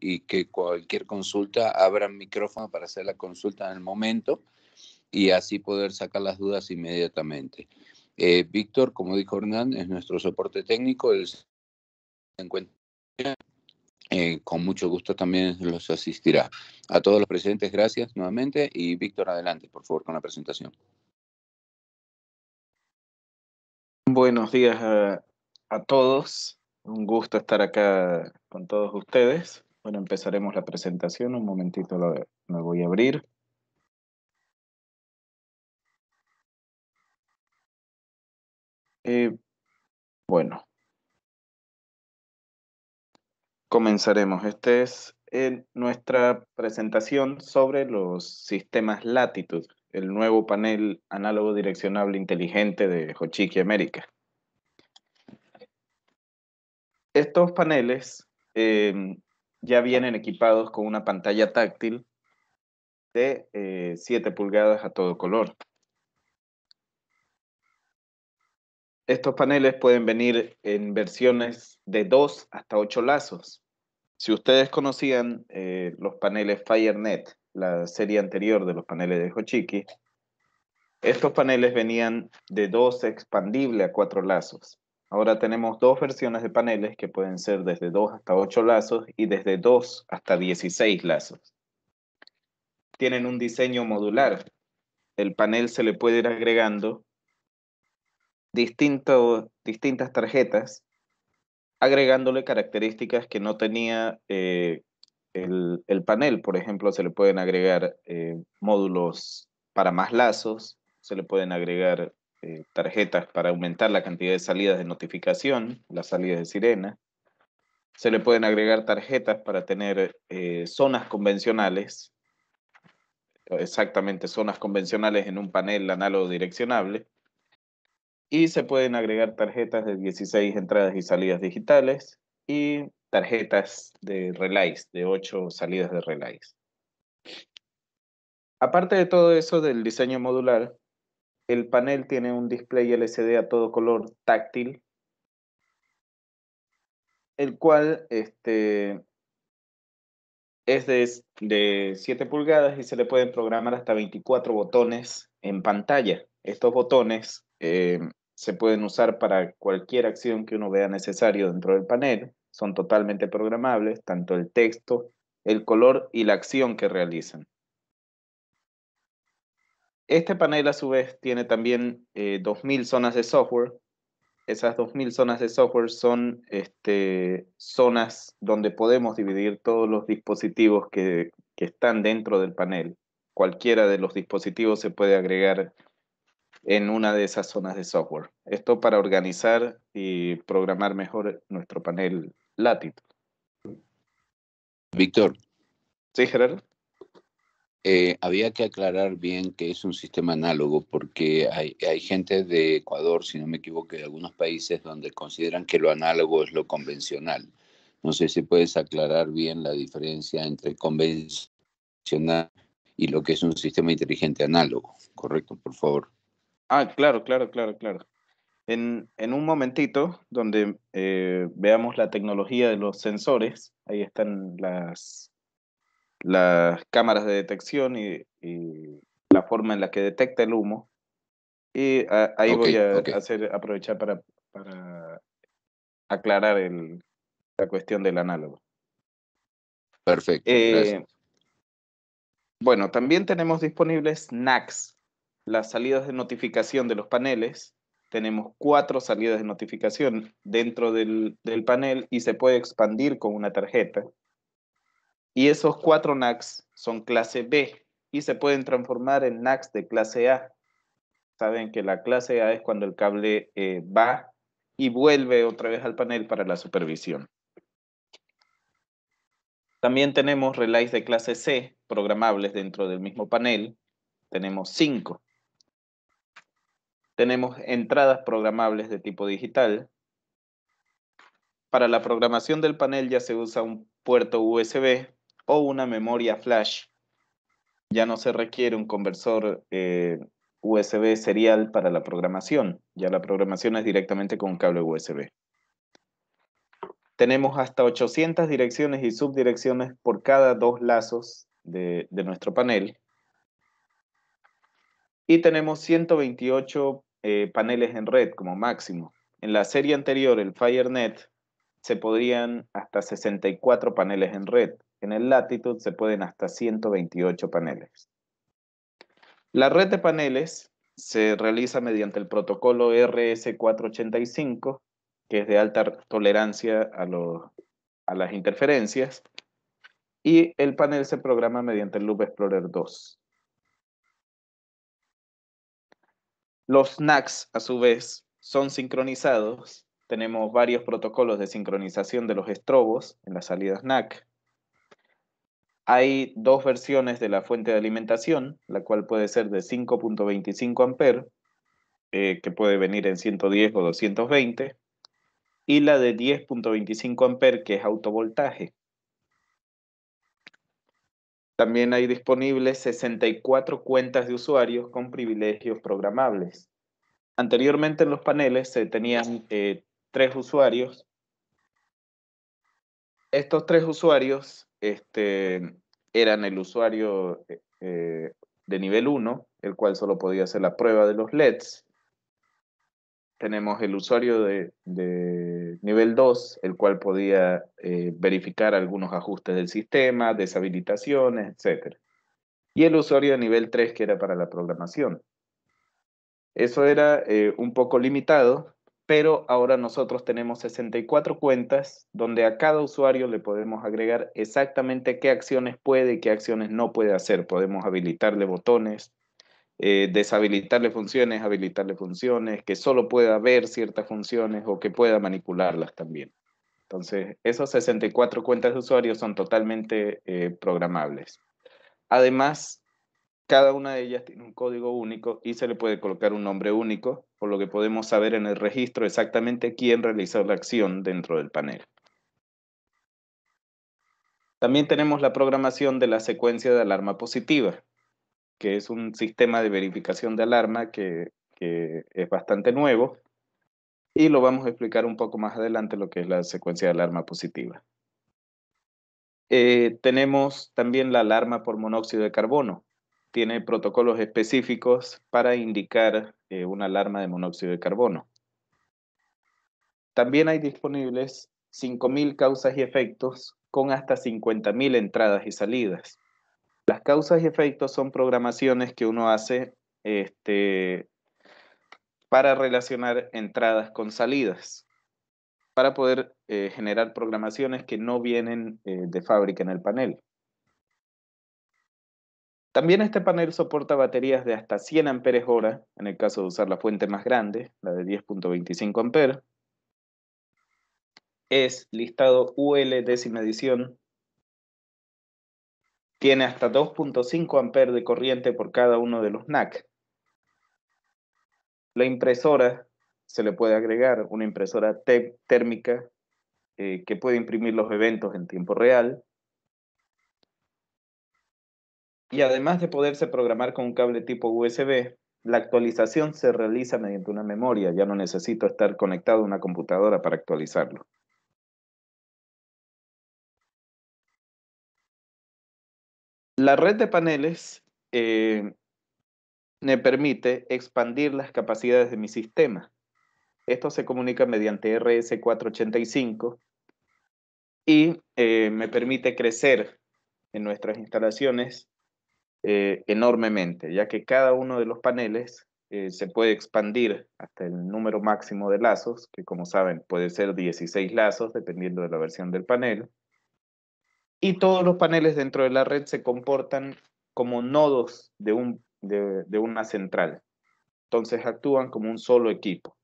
y que cualquier consulta abran micrófono para hacer la consulta en el momento y así poder sacar las dudas inmediatamente. Eh, Víctor, como dijo Hernán, es nuestro soporte técnico, eh, con mucho gusto también los asistirá. A todos los presentes, gracias nuevamente y Víctor, adelante, por favor, con la presentación. Buenos días a todos, un gusto estar acá con todos ustedes. Bueno, empezaremos la presentación. Un momentito lo, me voy a abrir. Eh, bueno. Comenzaremos. Esta es nuestra presentación sobre los sistemas Latitud, el nuevo panel análogo direccionable inteligente de Hochiki América. Estos paneles em, ya vienen equipados con una pantalla táctil de 7 eh, pulgadas a todo color. Estos paneles pueden venir en versiones de 2 hasta 8 lazos. Si ustedes conocían eh, los paneles FireNet, la serie anterior de los paneles de Hochiki, estos paneles venían de 2 expandible a 4 lazos. Ahora tenemos dos versiones de paneles que pueden ser desde 2 hasta 8 lazos y desde 2 hasta 16 lazos. Tienen un diseño modular. El panel se le puede ir agregando distintas tarjetas, agregándole características que no tenía eh, el, panel. Por ejemplo, se le pueden agregar eh, módulos para más lazos, se le pueden agregar eh, tarjetas para aumentar la cantidad de salidas de notificación, las salidas de sirena. Se le pueden agregar tarjetas para tener eh, zonas convencionales, exactamente zonas convencionales en un panel análogo direccionable. Y se pueden agregar tarjetas de 16 entradas y salidas digitales y tarjetas de relays, de 8 salidas de relays. Aparte de todo eso del diseño modular, el panel tiene un display LCD a todo color táctil, el cual este, es de, 7 pulgadas y se le pueden programar hasta 24 botones en pantalla. Estos botones eh, se pueden usar para cualquier acción que uno vea necesario dentro del panel. Son totalmente programables, tanto el texto, el color y la acción que realizan. Este panel a su vez tiene también eh, 2.000 zonas de software. Esas 2.000 zonas de software son este, zonas donde podemos dividir todos los dispositivos que, están dentro del panel. Cualquiera de los dispositivos se puede agregar en una de esas zonas de software. Esto para organizar y programar mejor nuestro panel Latitude. Víctor. Sí, Gerardo. Eh, había que aclarar bien que es un sistema análogo porque hay, hay, gente de Ecuador, si no me equivoco, de algunos países donde consideran que lo análogo es lo convencional. No sé si puedes aclarar bien la diferencia entre convencional y lo que es un sistema inteligente análogo, ¿correcto? Por favor. Ah, claro, claro, claro, claro. En, en un momentito, donde eh, veamos la tecnología de los sensores, ahí están las, las cámaras de detección y, la forma en la que detecta el humo. Y ahí voy a hacer, aprovechar para, aclarar la cuestión del análogo. Perfecto. Eh, bueno, también tenemos disponibles NACs, las salidas de notificación de los paneles. Tenemos cuatro salidas de notificación dentro del panel y se puede expandir con una tarjeta. Y esos cuatro NACs son clase B y se pueden transformar en NACs de clase A. Saben que la clase A es cuando el cable eh, va y vuelve otra vez al panel para la supervisión. También tenemos relays de clase C programables dentro del mismo panel. Tenemos cinco. Tenemos entradas programables de tipo digital. Para la programación del panel ya se usa un puerto USB o una memoria flash. Ya no se requiere un conversor eh, USB serial para la programación. Ya la programación es directamente con un cable USB. Tenemos hasta 800 direcciones y subdirecciones por cada dos lazos de, nuestro panel. Y tenemos 128 eh, paneles en red como máximo. En la serie anterior, el FireNet, se podrían hasta 64 paneles en red. En el latitud se pueden hasta 128 paneles. La red de paneles se realiza mediante el protocolo RS485, que es de alta tolerancia a, a las interferencias, y el panel se programa mediante el Loop Explorer 2. Los NACs, a su vez, son sincronizados. Tenemos varios protocolos de sincronización de los estrobos en las salidas NAC. Hay dos versiones de la fuente de alimentación, la cual puede ser de 5.25 amperes, eh, que puede venir en 110 o 220, y la de 10.25 amperes, que es autovoltaje. También hay disponibles 64 cuentas de usuarios con privilegios programables. Anteriormente en los paneles se tenían eh, tres usuarios. Estos tres usuarios este, eran el usuario eh, eh, de nivel 1, el cual solo podía hacer la prueba de los LEDs. Tenemos el usuario de, nivel 2, el cual podía eh, verificar algunos ajustes del sistema, deshabilitaciones, etc. Y el usuario de nivel 3, que era para la programación. Eso era un poco limitado pero ahora nosotros tenemos 64 cuentas donde a cada usuario le podemos agregar exactamente qué acciones puede y qué acciones no puede hacer. Podemos habilitarle botones, eh, deshabilitarle funciones, habilitarle funciones, que solo pueda ver ciertas funciones o que pueda manipularlas también. Entonces, esas 64 cuentas de usuarios son totalmente eh, programables. Además, cada una de ellas tiene un código único y se le puede colocar un nombre único, por lo que podemos saber en el registro exactamente quién realizó la acción dentro del panel. También tenemos la programación de la secuencia de alarma positiva, que es un sistema de verificación de alarma que, es bastante nuevo y lo vamos a explicar un poco más adelante lo que es la secuencia de alarma positiva. Eh, tenemos también la alarma por monóxido de carbono, tiene protocolos específicos para indicar eh, una alarma de monóxido de carbono. También hay disponibles 5.000 causas y efectos con hasta 50.000 entradas y salidas. Las causas y efectos son programaciones que uno hace este, para relacionar entradas con salidas, para poder eh, generar programaciones que no vienen eh, de fábrica en el panel. También este panel soporta baterías de hasta 100 amperes hora, en el caso de usar la fuente más grande, la de 10.25 amperes. Es listado UL décima edición. Tiene hasta 2.5 amperes de corriente por cada uno de los NAC. La impresora se le puede agregar una impresora térmica eh, que puede imprimir los eventos en tiempo real y además de poderse programar con un cable tipo USB, la actualización se realiza mediante una memoria, ya no necesito estar conectado a una computadora para actualizarlo. La red de paneles eh, me permite expandir las capacidades de mi sistema. Esto se comunica mediante RS485 y eh, me permite crecer en nuestras instalaciones eh, enormemente, ya que cada uno de los paneles eh, se puede expandir hasta el número máximo de lazos, que como saben puede ser 16 lazos dependiendo de la versión del panel. Y todos los paneles dentro de la red se comportan como nodos de, un, de, de una central. Entonces actúan como un solo equipo.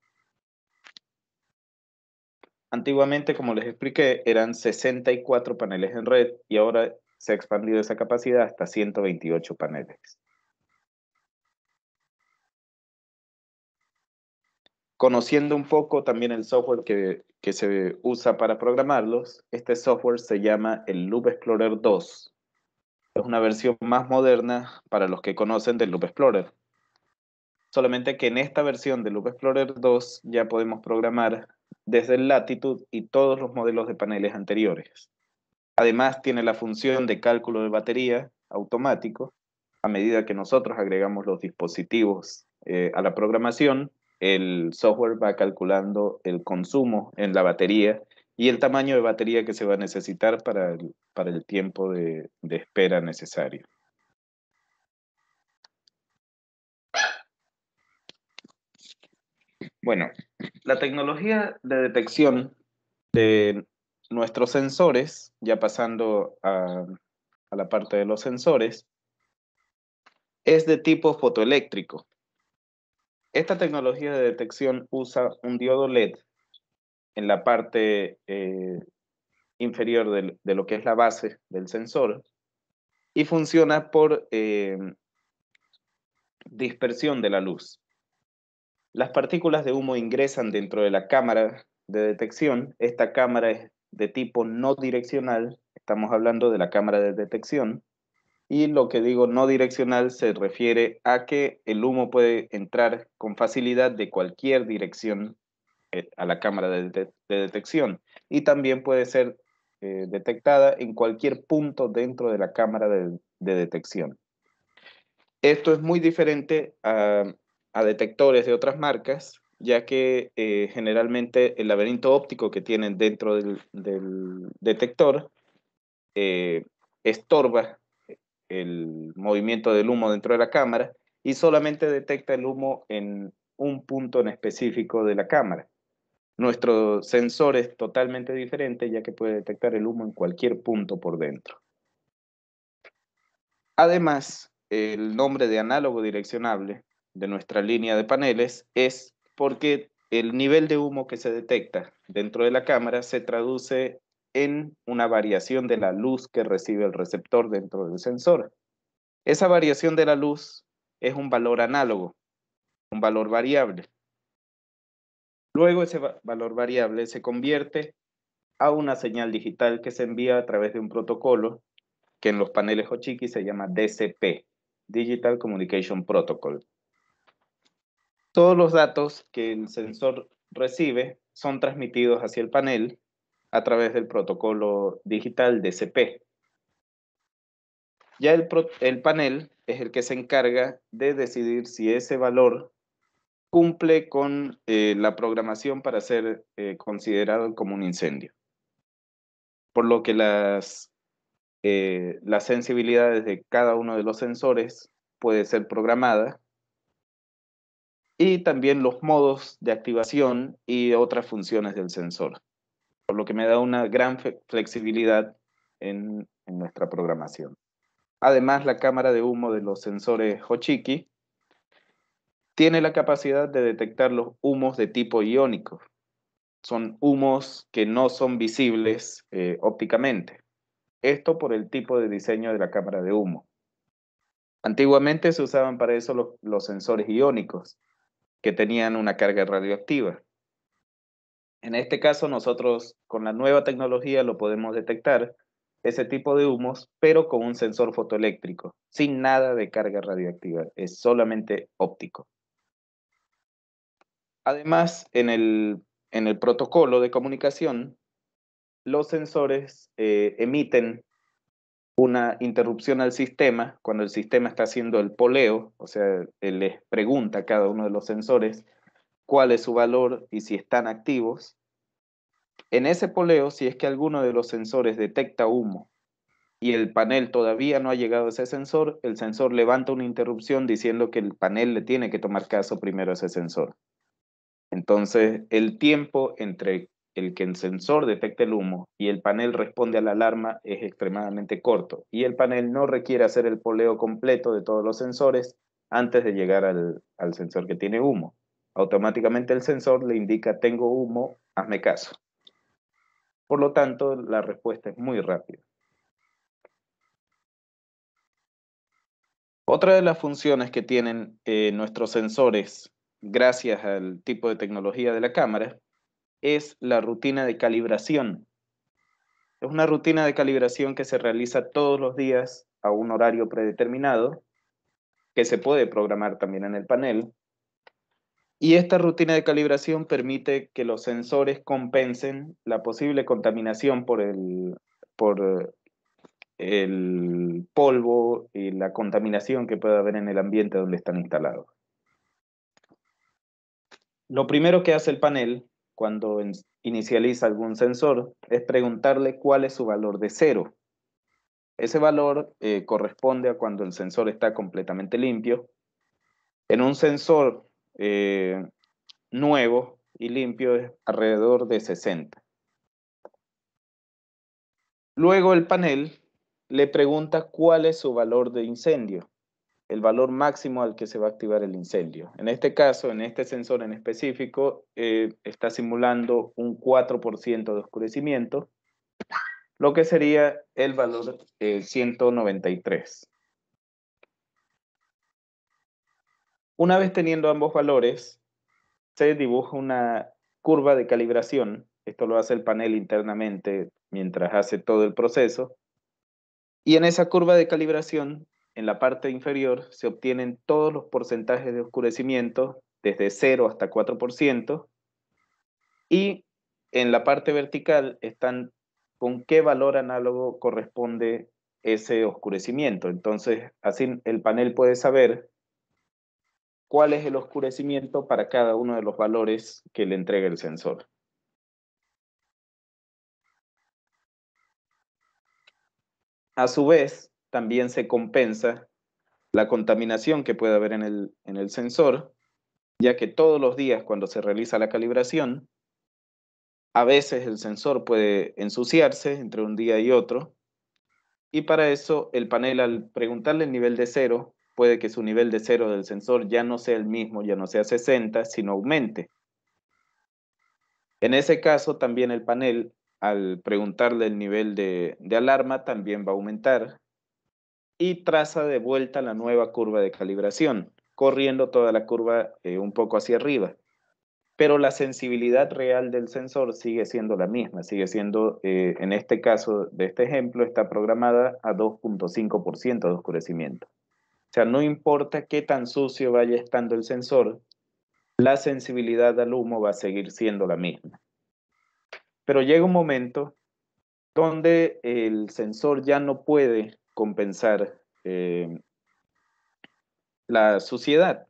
Antiguamente, como les expliqué, eran 64 paneles en red y ahora se ha expandido esa capacidad hasta 128 paneles. Conociendo un poco también el software que, se usa para programarlos, este software se llama el Loop Explorer 2. Es una versión más moderna para los que conocen del Loop Explorer. Solamente que en esta versión de Loop Explorer 2 ya podemos programar desde el Latitude y todos los modelos de paneles anteriores. Además, tiene la función de cálculo de batería automático. A medida que nosotros agregamos los dispositivos eh, a la programación, el software va calculando el consumo en la batería y el tamaño de batería que se va a necesitar para el, tiempo de, de espera necesario. Bueno, la tecnología de detección de nuestros sensores, ya pasando a, la parte de los sensores, es de tipo fotoeléctrico. Esta tecnología de detección usa un diodo LED en la parte eh, inferior de lo que es la base del sensor y funciona por eh, dispersión de la luz. Las partículas de humo ingresan dentro de la cámara de detección. Esta cámara es de tipo no direccional, estamos hablando de la cámara de detección, y lo que digo no direccional se refiere a que el humo puede entrar con facilidad de cualquier dirección eh, a la cámara de, detección y también puede ser eh, detectada en cualquier punto dentro de la cámara de, detección. Esto es muy diferente a detectores de otras marcas ya que eh, generalmente el laberinto óptico que tienen dentro del, detector eh, estorba eh, el movimiento del humo dentro de la cámara y solamente detecta el humo en un punto en específico de la cámara. Nuestro sensor es totalmente diferente ya que puede detectar el humo en cualquier punto por dentro. Además, el nombre de análogo direccionable de nuestra línea de paneles es porque el nivel de humo que se detecta dentro de la cámara se traduce en una variación de la luz que recibe el receptor dentro del sensor. Esa variación de la luz es un valor análogo, un valor variable. Luego ese valor variable se convierte a una señal digital que se envía a través de un protocolo que en los paneles Hochiki se llama DCP, Digital Communication Protocol. Todos los datos que el sensor recibe son transmitidos hacia el panel a través del protocolo digital DCP. Ya el, panel es el que se encarga de decidir si ese valor cumple con eh, la programación para ser eh, considerado como un incendio. Por lo que las, eh, las sensibilidades de cada uno de los sensores puede ser programada y también los modos de activación y otras funciones del sensor, por lo que me da una gran flexibilidad en, nuestra programación. Además, la cámara de humo de los sensores Hochiki tiene la capacidad de detectar los humos de tipo iónico. Son humos que no son visibles eh, ópticamente. Esto por el tipo de diseño de la cámara de humo. Antiguamente se usaban para eso los sensores iónicos, que tenían una carga radioactiva. En este caso, nosotros con la nueva tecnología lo podemos detectar, ese tipo de humos, pero con un sensor fotoeléctrico, sin nada de carga radioactiva, es solamente óptico. Además, en el, protocolo de comunicación, los sensores eh, emiten una interrupción al sistema, cuando el sistema está haciendo el poleo, o sea, les pregunta a cada uno de los sensores cuál es su valor y si están activos. En ese poleo, si es que alguno de los sensores detecta humo y el panel todavía no ha llegado a ese sensor, el sensor levanta una interrupción diciendo que el panel le tiene que tomar caso primero a ese sensor. Entonces, el tiempo entre el que el sensor detecte el humo y el panel responde a la alarma es extremadamente corto y el panel no requiere hacer el poleo completo de todos los sensores antes de llegar al, sensor que tiene humo. Automáticamente el sensor le indica tengo humo, hazme caso. Por lo tanto, la respuesta es muy rápida. Otra de las funciones que tienen eh, nuestros sensores, gracias al tipo de tecnología de la cámara, es la rutina de calibración. Es una rutina de calibración que se realiza todos los días a un horario predeterminado, que se puede programar también en el panel. Y esta rutina de calibración permite que los sensores compensen la posible contaminación por el, polvo y la contaminación que pueda haber en el ambiente donde están instalados. Lo primero que hace el panel cuando inicializa algún sensor es preguntarle cuál es su valor de cero. Ese valor eh, corresponde a cuando el sensor está completamente limpio. En un sensor eh, nuevo y limpio es alrededor de 60. Luego el panel le pregunta cuál es su valor de incendio el valor máximo al que se va a activar el incendio. En este caso, en este sensor en específico, eh, está simulando un 4% de oscurecimiento, lo que sería el valor eh, 193. Una vez teniendo ambos valores, se dibuja una curva de calibración. Esto lo hace el panel internamente mientras hace todo el proceso. Y en esa curva de calibración en la parte inferior se obtienen todos los porcentajes de oscurecimiento, desde 0 hasta 4%, y en la parte vertical están con qué valor análogo corresponde ese oscurecimiento. Entonces, así el panel puede saber cuál es el oscurecimiento para cada uno de los valores que le entrega el sensor. A su vez, también se compensa la contaminación que puede haber en el, sensor, ya que todos los días cuando se realiza la calibración, a veces el sensor puede ensuciarse entre un día y otro, y para eso el panel al preguntarle el nivel de cero, puede que su nivel de cero del sensor ya no sea el mismo, ya no sea 60, sino aumente. En ese caso también el panel al preguntarle el nivel de, de alarma también va a aumentar y traza de vuelta la nueva curva de calibración, corriendo toda la curva eh, un poco hacia arriba. Pero la sensibilidad real del sensor sigue siendo la misma, sigue siendo, eh, en este caso de este ejemplo, está programada a 2.5% de oscurecimiento. O sea, no importa qué tan sucio vaya estando el sensor, la sensibilidad al humo va a seguir siendo la misma. Pero llega un momento donde el sensor ya no puede compensar eh, la suciedad.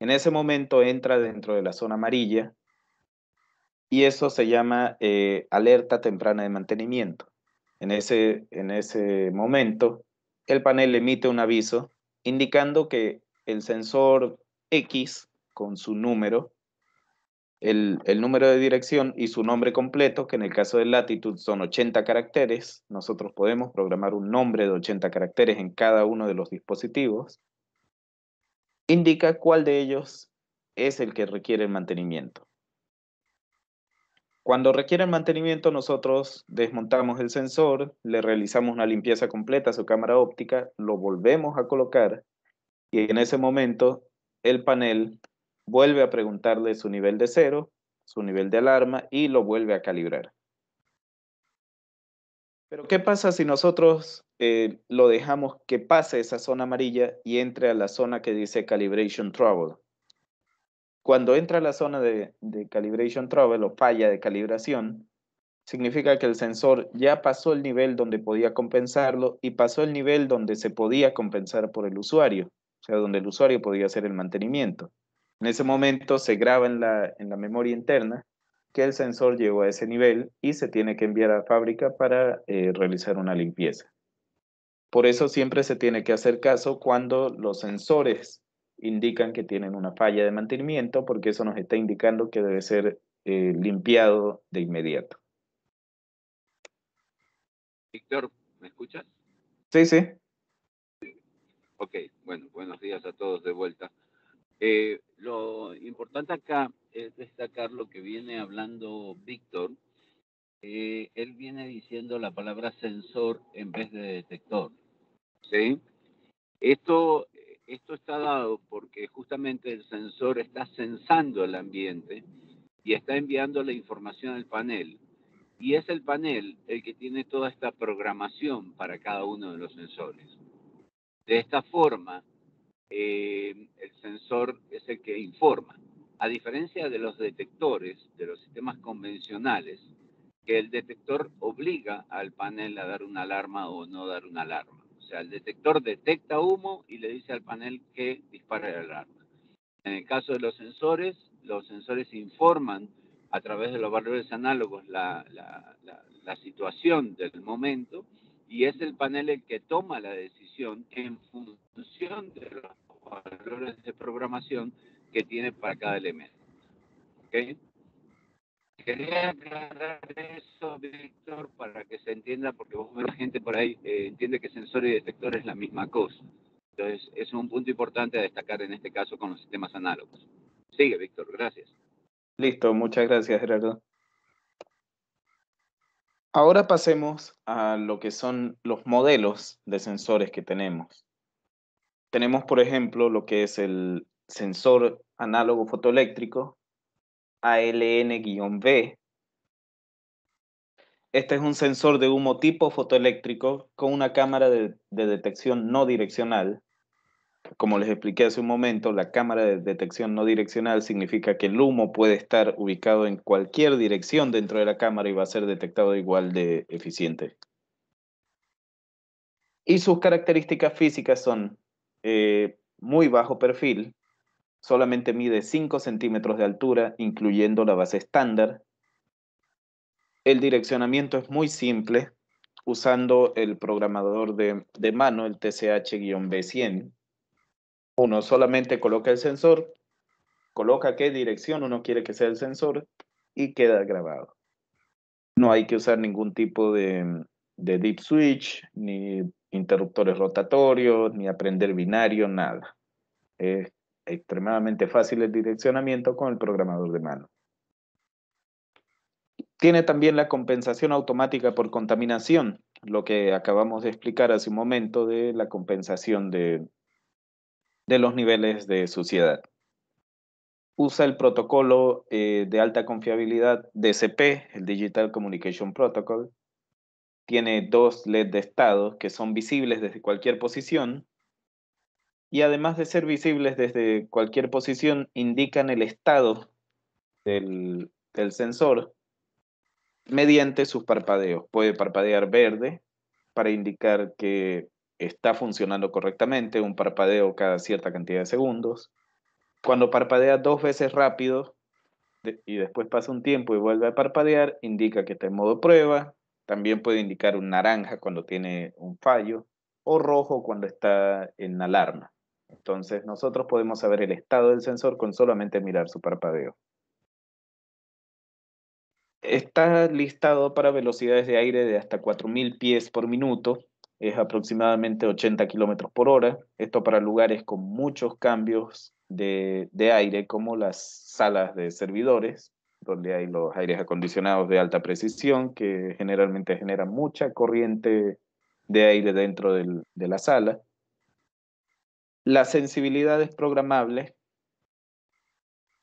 En ese momento entra dentro de la zona amarilla y eso se llama eh, alerta temprana de mantenimiento. En ese, en ese momento, el panel emite un aviso indicando que el sensor X con su número el, número de dirección y su nombre completo, que en el caso de Latitud son 80 caracteres. Nosotros podemos programar un nombre de 80 caracteres en cada uno de los dispositivos. Indica cuál de ellos es el que requiere el mantenimiento. Cuando requiere el mantenimiento, nosotros desmontamos el sensor, le realizamos una limpieza completa a su cámara óptica, lo volvemos a colocar y en ese momento el panel vuelve a preguntarle su nivel de cero, su nivel de alarma y lo vuelve a calibrar. Pero ¿qué pasa si nosotros eh, lo dejamos que pase esa zona amarilla y entre a la zona que dice calibration trouble? Cuando entra a la zona de, de calibration trouble o falla de calibración, significa que el sensor ya pasó el nivel donde podía compensarlo y pasó el nivel donde se podía compensar por el usuario, o sea, donde el usuario podía hacer el mantenimiento. En ese momento se graba en la, en la memoria interna que el sensor llegó a ese nivel y se tiene que enviar a la fábrica para eh, realizar una limpieza. Por eso siempre se tiene que hacer caso cuando los sensores indican que tienen una falla de mantenimiento, porque eso nos está indicando que debe ser eh, limpiado de inmediato. Víctor, ¿me escuchas? Sí, sí. Ok, bueno, buenos días a todos de vuelta. Eh, lo importante acá es destacar lo que viene hablando Víctor. Eh, él viene diciendo la palabra sensor en vez de detector. ¿sí? Esto, esto está dado porque justamente el sensor está sensando el ambiente y está enviando la información al panel. Y es el panel el que tiene toda esta programación para cada uno de los sensores. De esta forma, eh, el sensor es el que informa. A diferencia de los detectores, de los sistemas convencionales, que el detector obliga al panel a dar una alarma o no dar una alarma. O sea, el detector detecta humo y le dice al panel que dispare la alarma. En el caso de los sensores, los sensores informan a través de los valores análogos la situación del momento y es el panel el que toma la decisión en función de los valores de programación que tiene para cada elemento. Quería aclarar eso, Víctor, para que se entienda, porque vos la gente por ahí eh, entiende que sensor y detector es la misma cosa. Entonces, es un punto importante a destacar en este caso con los sistemas análogos. Sigue, Víctor, gracias. Listo, muchas gracias, Gerardo. Ahora pasemos a lo que son los modelos de sensores que tenemos. Tenemos, por ejemplo, lo que es el sensor análogo fotoeléctrico ALN-B. Este es un sensor de humo tipo fotoeléctrico con una cámara de detección no direccional como les expliqué hace un momento, la cámara de detección no direccional significa que el humo puede estar ubicado en cualquier dirección dentro de la cámara y va a ser detectado igual de eficiente. Y sus características físicas son eh, muy bajo perfil, solamente mide 5 centímetros de altura, incluyendo la base estándar. El direccionamiento es muy simple, usando el programador de, de mano, el TCH-B100. Uno solamente coloca el sensor, coloca qué dirección uno quiere que sea el sensor y queda grabado. No hay que usar ningún tipo de, de deep switch, ni interruptores rotatorios, ni aprender binario, nada. Es extremadamente fácil el direccionamiento con el programador de mano. Tiene también la compensación automática por contaminación, lo que acabamos de explicar hace un momento de la compensación de, de los niveles de suciedad. Usa el protocolo eh, de alta confiabilidad DCP, el Digital Communication Protocol. Tiene dos LED de estado que son visibles desde cualquier posición y además de ser visibles desde cualquier posición, indican el estado del, del sensor mediante sus parpadeos. Puede parpadear verde para indicar que está funcionando correctamente, un parpadeo cada cierta cantidad de segundos. Cuando parpadea dos veces rápido y después pasa un tiempo y vuelve a parpadear, indica que está en modo prueba. También puede indicar un naranja cuando tiene un fallo o rojo cuando está en alarma. Entonces nosotros podemos saber el estado del sensor con solamente mirar su parpadeo. Está listado para velocidades de aire de hasta 4.000 pies por minuto, es aproximadamente 80 kilómetros por hora. Esto para lugares con muchos cambios de, aire, como las salas de servidores, donde hay los aires acondicionados de alta precisión, que generalmente generan mucha corriente de aire dentro de la sala. Las sensibilidades programables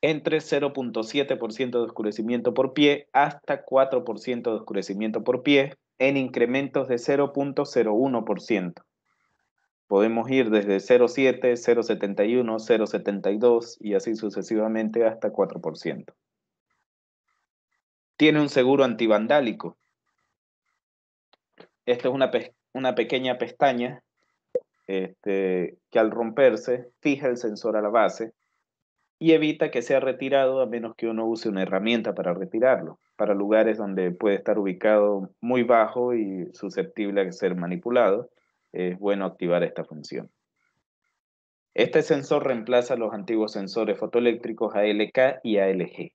entre 0.7% de oscurecimiento por pie hasta 4% de oscurecimiento por pie en incrementos de 0.01%. Podemos ir desde 0.7, 0.71, 0.72 y así sucesivamente hasta 4%. Tiene un seguro antivandálico. Esta es una, pequeña pestaña este, que al romperse fija el sensor a la base y evita que sea retirado a menos que uno use una herramienta para retirarlo para lugares donde puede estar ubicado muy bajo y susceptible a ser manipulado, es bueno activar esta función. Este sensor reemplaza los antiguos sensores fotoeléctricos ALK y ALG.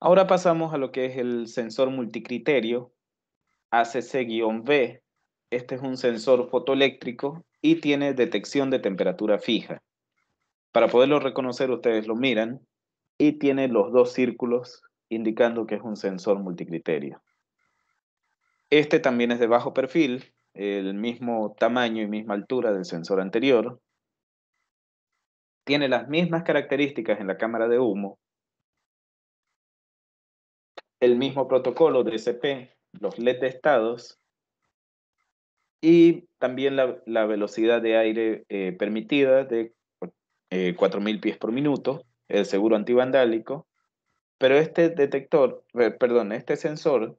Ahora pasamos a lo que es el sensor multicriterio ACC-B. Este es un sensor fotoeléctrico y tiene detección de temperatura fija. Para poderlo reconocer, ustedes lo miran y tiene los dos círculos indicando que es un sensor multicriterio. Este también es de bajo perfil, el mismo tamaño y misma altura del sensor anterior. Tiene las mismas características en la cámara de humo. El mismo protocolo de SP, los LED de estados. Y también la, velocidad de aire eh, permitida de 4.000 eh, pies por minuto, el seguro antivandálico, pero este detector, perdón, este sensor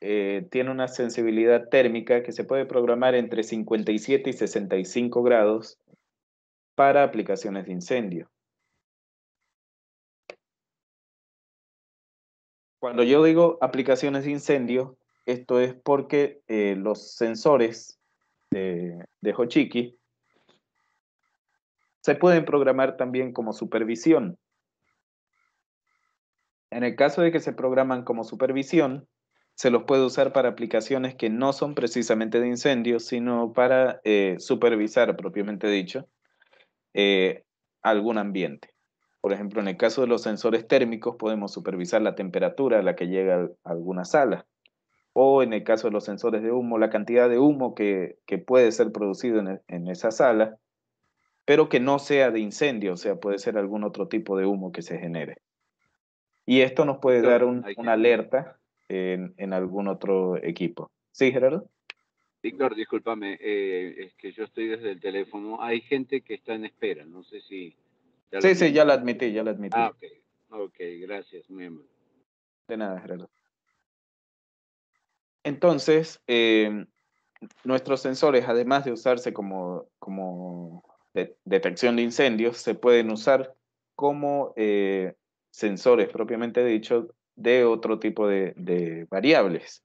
eh, tiene una sensibilidad térmica que se puede programar entre 57 y 65 grados para aplicaciones de incendio. Cuando yo digo aplicaciones de incendio, esto es porque eh, los sensores de, de Hochiki se pueden programar también como supervisión. En el caso de que se programan como supervisión, se los puede usar para aplicaciones que no son precisamente de incendios, sino para eh, supervisar, propiamente dicho, eh, algún ambiente. Por ejemplo, en el caso de los sensores térmicos, podemos supervisar la temperatura a la que llega alguna sala. O en el caso de los sensores de humo, la cantidad de humo que, puede ser producido en esa sala pero que no sea de incendio, o sea, puede ser algún otro tipo de humo que se genere. Y esto nos puede dar una alerta en, algún otro equipo. ¿Sí, Gerardo? Víctor, discúlpame, eh, es que yo estoy desde el teléfono. Hay gente que está en espera, no sé si... sí, sí, ya la admití, ya la admití. Ah, ok, Ok, gracias, miembro. De nada, Gerardo. Entonces, eh, nuestros sensores, además de usarse como, como de detección de incendios se pueden usar como eh, sensores propiamente dicho de otro tipo de, variables.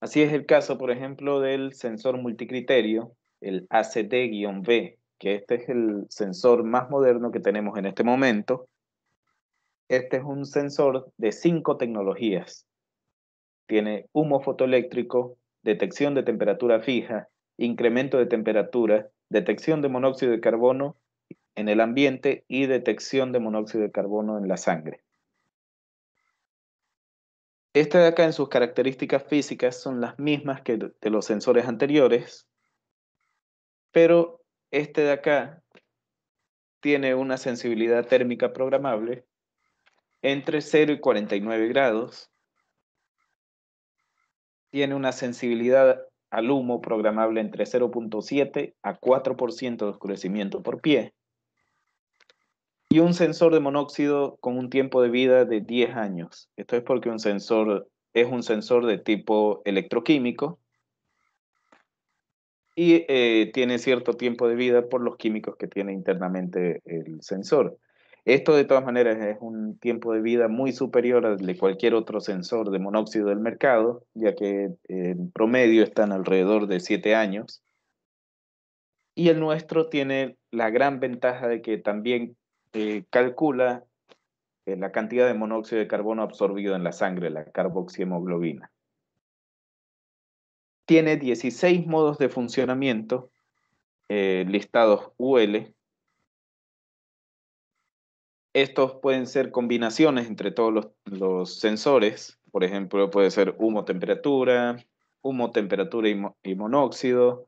Así es el caso, por ejemplo, del sensor multicriterio, el ACD-B, que este es el sensor más moderno que tenemos en este momento. Este es un sensor de cinco tecnologías. Tiene humo fotoeléctrico, detección de temperatura fija, incremento de temperatura, detección de monóxido de carbono en el ambiente y detección de monóxido de carbono en la sangre. Esta de acá en sus características físicas son las mismas que de los sensores anteriores, pero este de acá tiene una sensibilidad térmica programable entre 0 y 49 grados, tiene una sensibilidad al humo programable entre 0.7 a 4% de oscurecimiento por pie y un sensor de monóxido con un tiempo de vida de 10 años. Esto es porque un sensor es un sensor de tipo electroquímico y eh, tiene cierto tiempo de vida por los químicos que tiene internamente el sensor. Esto de todas maneras es un tiempo de vida muy superior al de cualquier otro sensor de monóxido del mercado, ya que eh, en promedio están alrededor de 7 años. Y el nuestro tiene la gran ventaja de que también eh, calcula eh, la cantidad de monóxido de carbono absorbido en la sangre, la carboxiemoglobina. Tiene 16 modos de funcionamiento listados UL, estos pueden ser combinaciones entre todos los, sensores, por ejemplo, puede ser humo-temperatura, humo-temperatura y, monóxido,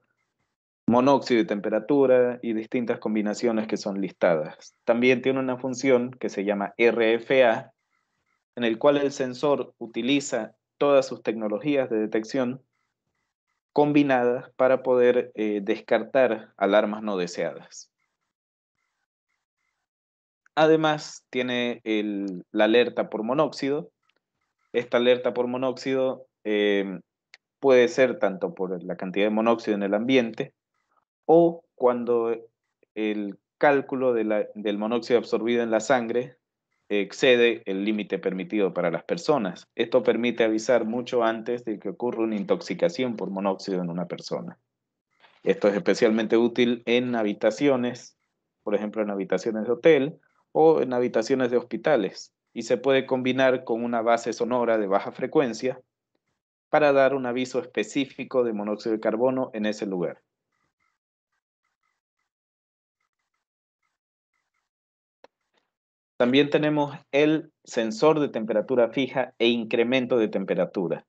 monóxido y temperatura y distintas combinaciones que son listadas. También tiene una función que se llama RFA, en el cual el sensor utiliza todas sus tecnologías de detección combinadas para poder eh, descartar alarmas no deseadas. Además, tiene la alerta por monóxido. Esta alerta por monóxido em, puede ser tanto por la cantidad de monóxido en el ambiente o cuando el cálculo del monóxido absorbido en la sangre excede el límite permitido para las personas. Esto permite avisar mucho antes de que ocurra una intoxicación por monóxido en una persona. Esto es especialmente útil en habitaciones, por ejemplo, en habitaciones de hotel o en habitaciones de hospitales y se puede combinar con una base sonora de baja frecuencia para dar un aviso específico de monóxido de carbono en ese lugar. También tenemos el sensor de temperatura fija e incremento de temperatura,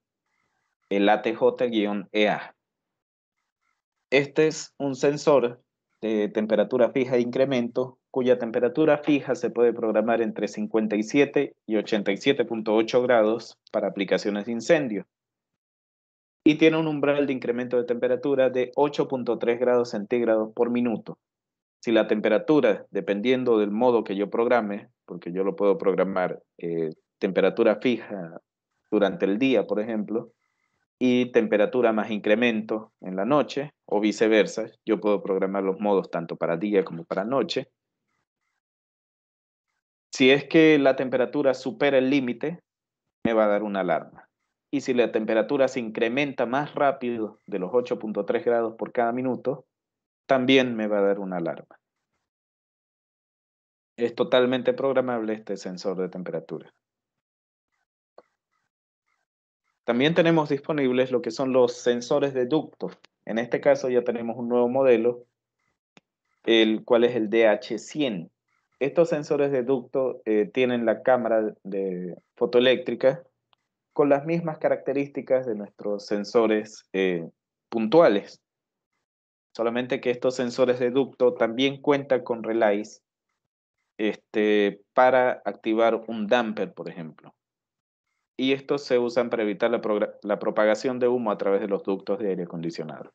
el ATJ-EA. E este es un sensor de temperatura fija e incremento cuya temperatura fija se puede programar entre 57 y 87.8 grados para aplicaciones de incendio. Y tiene un umbral de incremento de temperatura de 8.3 grados centígrados por minuto. Si la temperatura, dependiendo del modo que yo programe, porque yo lo puedo programar eh, temperatura fija durante el día, por ejemplo, y temperatura más incremento en la noche, o viceversa, yo puedo programar los modos tanto para día como para noche si es que la temperatura supera el límite, me va a dar una alarma. Y si la temperatura se incrementa más rápido de los 8.3 grados por cada minuto, también me va a dar una alarma. Es totalmente programable este sensor de temperatura. También tenemos disponibles lo que son los sensores de ducto. En este caso ya tenemos un nuevo modelo, el cual es el DH100 estos sensores de ducto eh, tienen la cámara de fotoeléctrica con las mismas características de nuestros sensores eh, puntuales. Solamente que estos sensores de ducto también cuentan con relays este, para activar un damper, por ejemplo. Y estos se usan para evitar la propagación de humo a través de los ductos de aire acondicionado.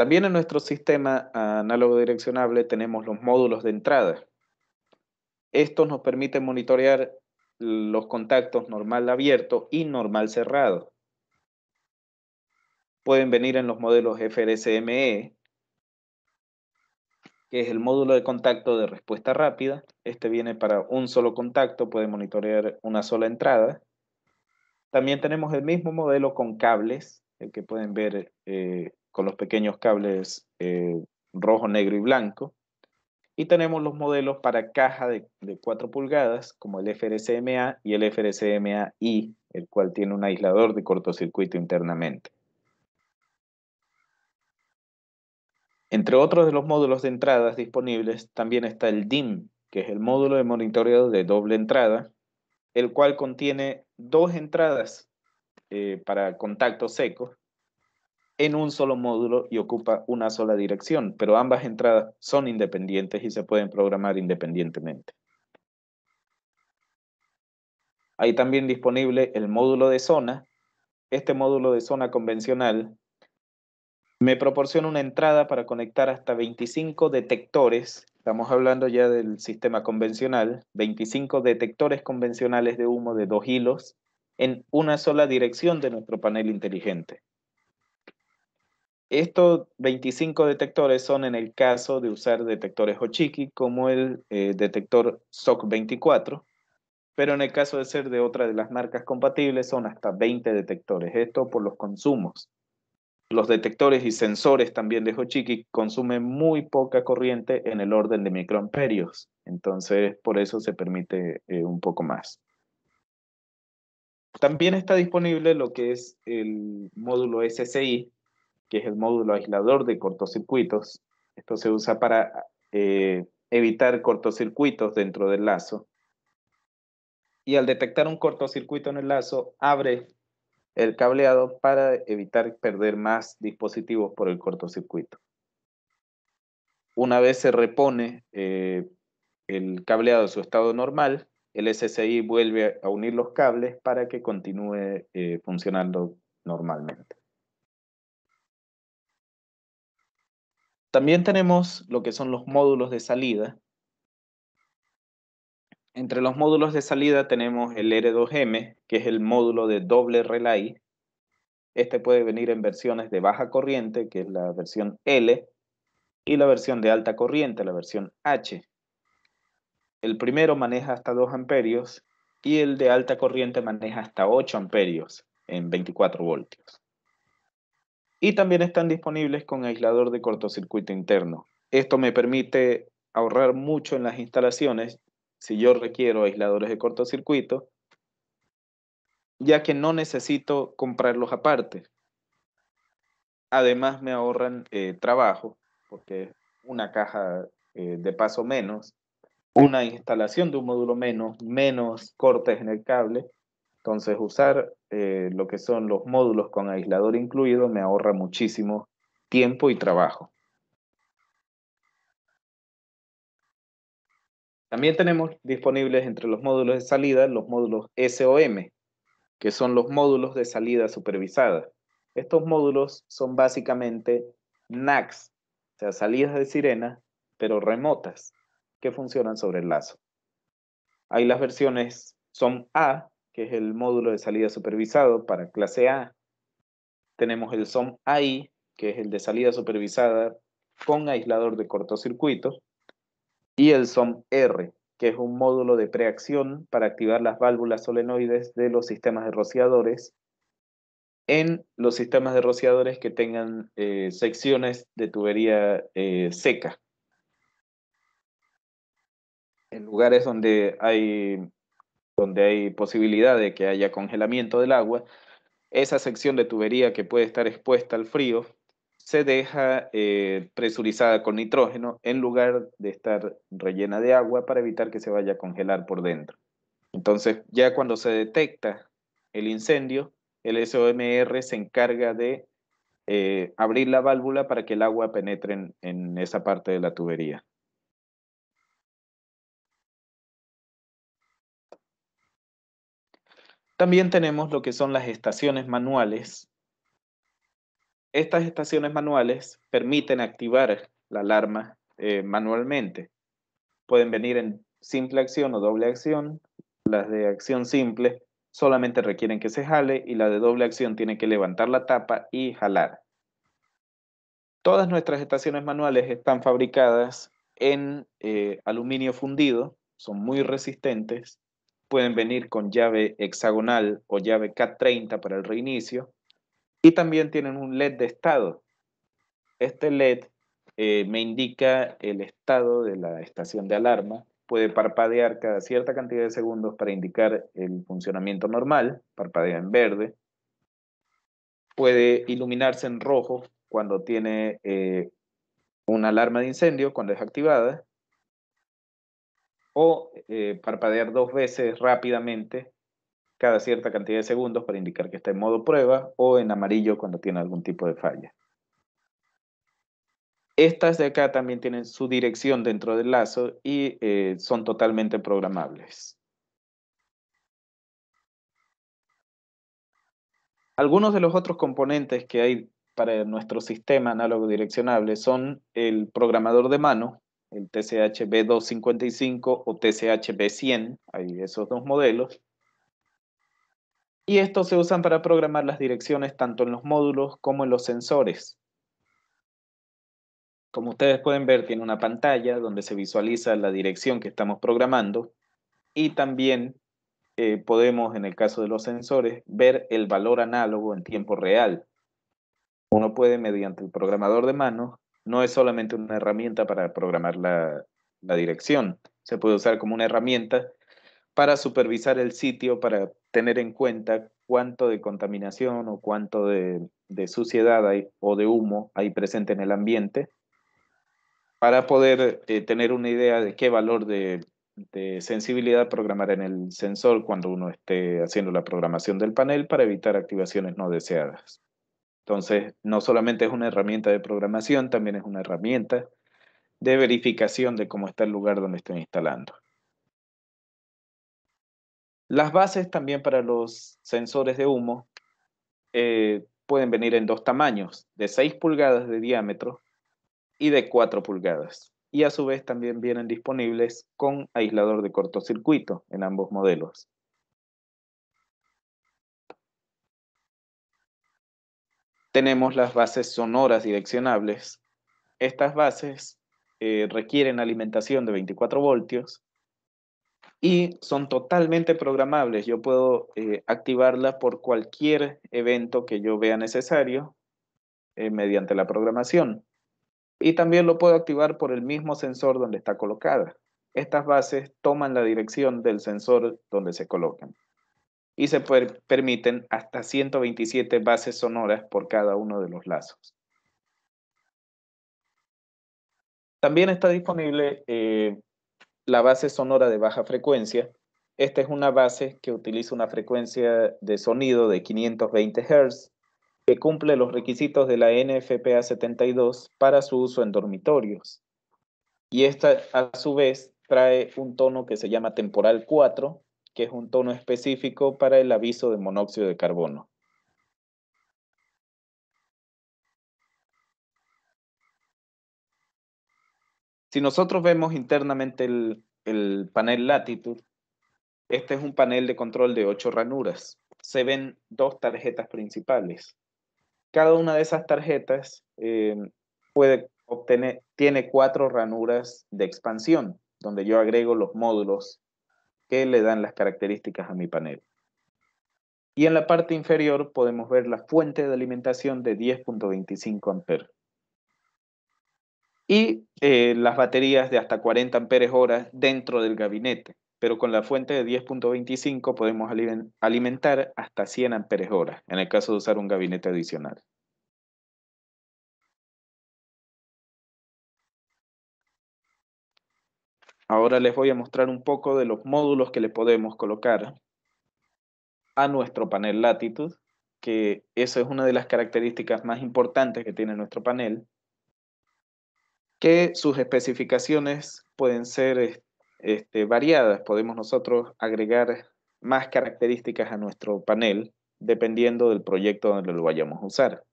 También en nuestro sistema análogo direccionable tenemos los módulos de entrada. Estos nos permiten monitorear los contactos normal abierto y normal cerrado. Pueden venir en los modelos FRSME, que es el módulo de contacto de respuesta rápida. Este viene para un solo contacto, puede monitorear una sola entrada. También tenemos el mismo modelo con cables, el que pueden ver eh, con los pequeños cables eh, rojo, negro y blanco. Y tenemos los modelos para caja de, cuatro 4 pulgadas, como el FRCMA y el FRCMA-I, el cual tiene un aislador de cortocircuito internamente. Entre otros de los módulos de entradas disponibles, también está el DIM, que es el módulo de monitoreo de doble entrada, el cual contiene dos entradas eh, para contacto seco en un solo módulo y ocupa una sola dirección, pero ambas entradas son independientes y se pueden programar independientemente. Hay también disponible el módulo de zona. Este módulo de zona convencional me proporciona una entrada para conectar hasta 25 detectores. Estamos hablando ya del sistema convencional, 25 detectores convencionales de humo de dos hilos en una sola dirección de nuestro panel inteligente. Estos 25 detectores son en el caso de usar detectores Hochiki como el eh, detector SOC24, pero en el caso de ser de otra de las marcas compatibles son hasta 20 detectores, esto por los consumos. Los detectores y sensores también de Hochiki consumen muy poca corriente en el orden de microamperios, entonces por eso se permite eh, un poco más. También está disponible lo que es el módulo SSI, que es el módulo aislador de cortocircuitos. Esto se usa para eh, evitar cortocircuitos dentro del lazo. Y al detectar un cortocircuito en el lazo, abre el cableado para evitar perder más dispositivos por el cortocircuito. Una vez se repone eh, el cableado a su estado normal, el SSI vuelve a unir los cables para que continúe eh, funcionando normalmente. También tenemos lo que son los módulos de salida. Entre los módulos de salida tenemos el R2M, que es el módulo de doble relay. Este puede venir en versiones de baja corriente, que es la versión L, y la versión de alta corriente, la versión H. El primero maneja hasta 2 amperios y el de alta corriente maneja hasta 8 amperios en 24 voltios y también están disponibles con aislador de cortocircuito interno. Esto me permite ahorrar mucho en las instalaciones si yo requiero aisladores de cortocircuito, ya que no necesito comprarlos aparte. Además me ahorran eh, trabajo, porque una caja eh, de paso menos, una instalación de un módulo menos, menos cortes en el cable, entonces, usar eh, lo que son los módulos con aislador incluido me ahorra muchísimo tiempo y trabajo. También tenemos disponibles entre los módulos de salida los módulos SOM, que son los módulos de salida supervisada. Estos módulos son básicamente NACs, o sea, salidas de sirena, pero remotas, que funcionan sobre el lazo. Ahí las versiones son A, que es el módulo de salida supervisado para clase A. Tenemos el SOM AI, que es el de salida supervisada con aislador de cortocircuito. Y el SOM R, que es un módulo de preacción para activar las válvulas solenoides de los sistemas de rociadores en los sistemas de rociadores que tengan eh, secciones de tubería eh, seca. En lugares donde hay donde hay posibilidad de que haya congelamiento del agua, esa sección de tubería que puede estar expuesta al frío se deja eh, presurizada con nitrógeno en lugar de estar rellena de agua para evitar que se vaya a congelar por dentro. Entonces, ya cuando se detecta el incendio, el SOMR se encarga de eh, abrir la válvula para que el agua penetre en esa parte de la tubería. También tenemos lo que son las estaciones manuales. Estas estaciones manuales permiten activar la alarma eh, manualmente. Pueden venir en simple acción o doble acción. Las de acción simple solamente requieren que se jale y la de doble acción tiene que levantar la tapa y jalar. Todas nuestras estaciones manuales están fabricadas en eh, aluminio fundido, son muy resistentes pueden venir con llave hexagonal o llave K30 para el reinicio. Y también tienen un LED de estado. Este LED eh, me indica el estado de la estación de alarma. Puede parpadear cada cierta cantidad de segundos para indicar el funcionamiento normal, parpadea en verde. Puede iluminarse en rojo cuando tiene eh, una alarma de incendio, cuando es activada o eh, parpadear dos veces rápidamente cada cierta cantidad de segundos para indicar que está en modo prueba o en amarillo cuando tiene algún tipo de falla. Estas de acá también tienen su dirección dentro del lazo y eh, son totalmente programables. Algunos de los otros componentes que hay para nuestro sistema análogo direccionable son el programador de mano, el TCHB255 o TCHB100, hay esos dos modelos. Y estos se usan para programar las direcciones tanto en los módulos como en los sensores. Como ustedes pueden ver, tiene una pantalla donde se visualiza la dirección que estamos programando y también eh, podemos, en el caso de los sensores, ver el valor análogo en tiempo real. Uno puede, mediante el programador de mano, no es solamente una herramienta para programar la, dirección, se puede usar como una herramienta para supervisar el sitio, para tener en cuenta cuánto de contaminación o cuánto de, suciedad o de humo hay presente en el ambiente, para poder eh, tener una idea de qué valor de, sensibilidad programar en el sensor cuando uno esté haciendo la programación del panel para evitar activaciones no deseadas. Entonces, no solamente es una herramienta de programación, también es una herramienta de verificación de cómo está el lugar donde estoy instalando. Las bases también para los sensores de humo eh, pueden venir en dos tamaños, de 6 pulgadas de diámetro y de 4 pulgadas. Y a su vez también vienen disponibles con aislador de cortocircuito en ambos modelos. tenemos las bases sonoras direccionables. Estas bases eh, requieren alimentación de 24 voltios y son totalmente programables. Yo puedo eh, activarla por cualquier evento que yo vea necesario eh, mediante la programación. Y también lo puedo activar por el mismo sensor donde está colocada. Estas bases toman la dirección del sensor donde se colocan y se permiten hasta 127 bases sonoras por cada uno de los lazos. También está disponible eh, la base sonora de baja frecuencia. Esta es una base que utiliza una frecuencia de sonido de 520 Hz que cumple los requisitos de la NFPA 72 para su uso en dormitorios. Y esta, a su vez, trae un tono que se llama temporal 4, que es un tono específico para el aviso de monóxido de carbono. Si nosotros vemos internamente el, panel Latitude, este es un panel de control de ocho ranuras. Se ven dos tarjetas principales. Cada una de esas tarjetas eh, tiene cuatro ranuras de expansión, donde yo agrego los módulos que le dan las características a mi panel. Y en la parte inferior podemos ver la fuente de alimentación de 10.25 amperes. Y eh, las baterías de hasta 40 amperes horas dentro del gabinete, pero con la fuente de 10.25 podemos alimentar hasta 100 amperes horas, en el caso de usar un gabinete adicional. Ahora les voy a mostrar un poco de los módulos que le podemos colocar a nuestro panel Latitude, que esa es una de las características más importantes que tiene nuestro panel, que sus especificaciones pueden ser este, variadas. Podemos nosotros agregar más características a nuestro panel dependiendo del proyecto donde lo vayamos a usar.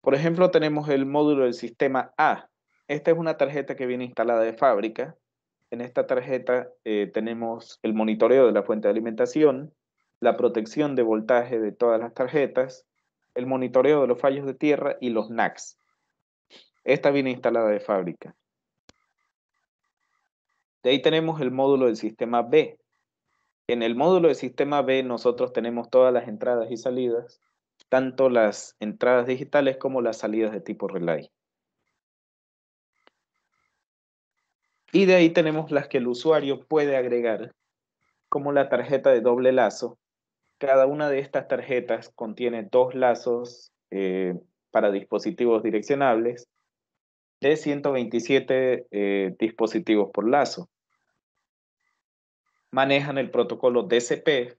Por ejemplo, tenemos el módulo del sistema A, esta es una tarjeta que viene instalada de fábrica. En esta tarjeta eh, tenemos el monitoreo de la fuente de alimentación, la protección de voltaje de todas las tarjetas, el monitoreo de los fallos de tierra y los NACs. Esta viene instalada de fábrica. De ahí tenemos el módulo del sistema B. En el módulo del sistema B nosotros tenemos todas las entradas y salidas, tanto las entradas digitales como las salidas de tipo relay. Y de ahí tenemos las que el usuario puede agregar, como la tarjeta de doble lazo. Cada una de estas tarjetas contiene dos lazos eh, para dispositivos direccionables de 127 eh, dispositivos por lazo. Manejan el protocolo DCP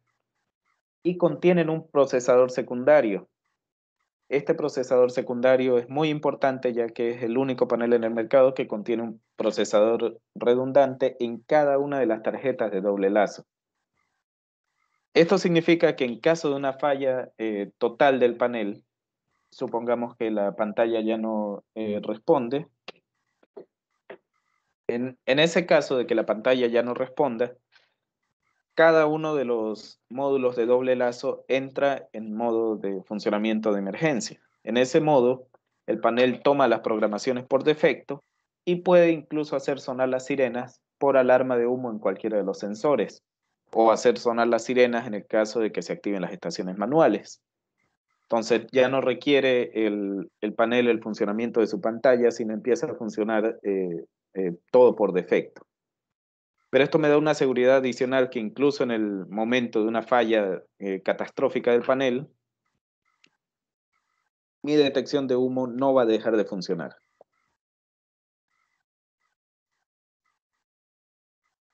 y contienen un procesador secundario este procesador secundario es muy importante ya que es el único panel en el mercado que contiene un procesador redundante en cada una de las tarjetas de doble lazo. Esto significa que en caso de una falla eh, total del panel, supongamos que la pantalla ya no eh, responde, en, en, ese caso de que la pantalla ya no responda, cada uno de los módulos de doble lazo entra en modo de funcionamiento de emergencia. En ese modo, el panel toma las programaciones por defecto y puede incluso hacer sonar las sirenas por alarma de humo en cualquiera de los sensores o hacer sonar las sirenas en el caso de que se activen las estaciones manuales. Entonces ya no requiere el, panel el funcionamiento de su pantalla, sino empieza a funcionar eh, eh, todo por defecto pero esto me da una seguridad adicional que incluso en el momento de una falla eh, catastrófica del panel, mi detección de humo no va a dejar de funcionar.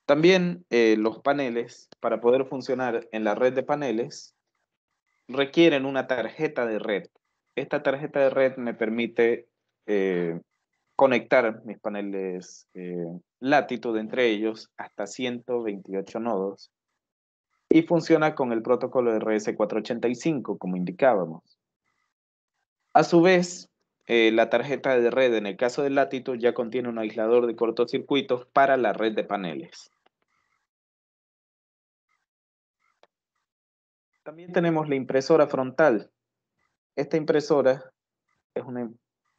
También eh, los paneles, para poder funcionar en la red de paneles, requieren una tarjeta de red. Esta tarjeta de red me permite eh, conectar mis paneles eh, latitud entre ellos hasta 128 nodos y funciona con el protocolo RS485 como indicábamos. A su vez, eh, la tarjeta de red en el caso de Latitud ya contiene un aislador de cortocircuitos para la red de paneles. También tenemos la impresora frontal. Esta impresora es una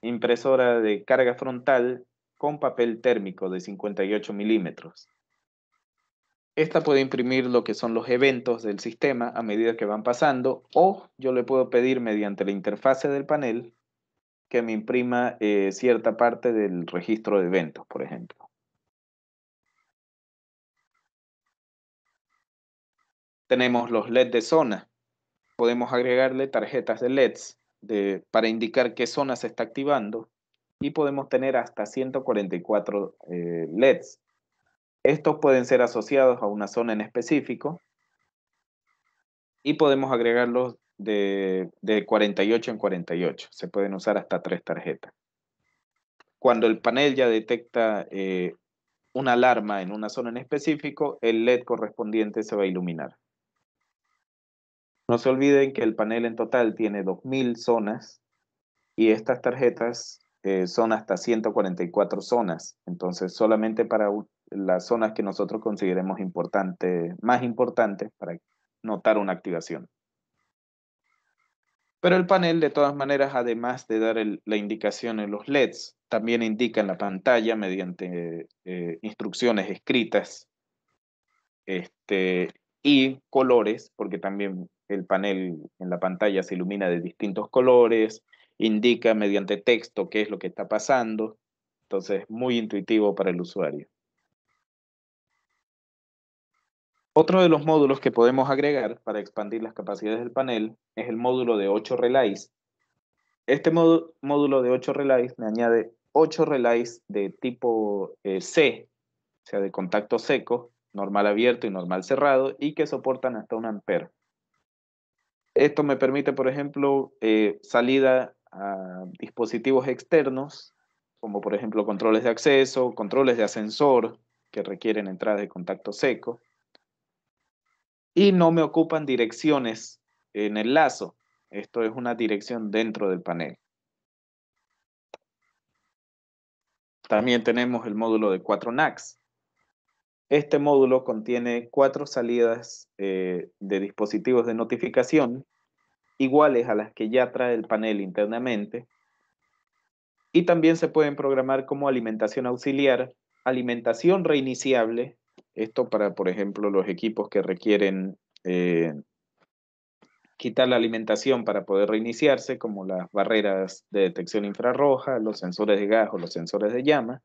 impresora de carga frontal con papel térmico de 58 milímetros. Esta puede imprimir lo que son los eventos del sistema a medida que van pasando o yo le puedo pedir mediante la interfase del panel que me imprima eh, cierta parte del registro de eventos, por ejemplo. Tenemos los LED de zona. Podemos agregarle tarjetas de LEDs para indicar qué zona se está activando y podemos tener hasta 144 eh, LEDs. Estos pueden ser asociados a una zona en específico y podemos agregarlos de, 48 en 48. Se pueden usar hasta tres tarjetas. Cuando el panel ya detecta eh, una alarma en una zona en específico, el LED correspondiente se va a iluminar. No se olviden que el panel en total tiene 2.000 zonas y estas tarjetas eh, son hasta 144 zonas. Entonces, solamente para las zonas que nosotros consideremos importante, más importantes para notar una activación. Pero el panel, de todas maneras, además de dar la indicación en los LEDs, también indica en la pantalla mediante eh, instrucciones escritas este, y colores, porque también el panel en la pantalla se ilumina de distintos colores, indica mediante texto qué es lo que está pasando. Entonces, muy intuitivo para el usuario. Otro de los módulos que podemos agregar para expandir las capacidades del panel es el módulo de 8 relays. Este módulo de 8 relays me añade 8 relays de tipo eh, C, o sea, de contacto seco, normal abierto y normal cerrado, y que soportan hasta un ampero. Esto me permite, por ejemplo, eh, salida a dispositivos externos, como por ejemplo controles de acceso, controles de ascensor, que requieren entradas de contacto seco. Y no me ocupan direcciones en el lazo. Esto es una dirección dentro del panel. También tenemos el módulo de 4 NACs, este módulo contiene cuatro salidas eh, de dispositivos de notificación iguales a las que ya trae el panel internamente y también se pueden programar como alimentación auxiliar, alimentación reiniciable, esto para, por ejemplo, los equipos que requieren eh, quitar la alimentación para poder reiniciarse, como las barreras de detección infrarroja, los sensores de gas o los sensores de llama.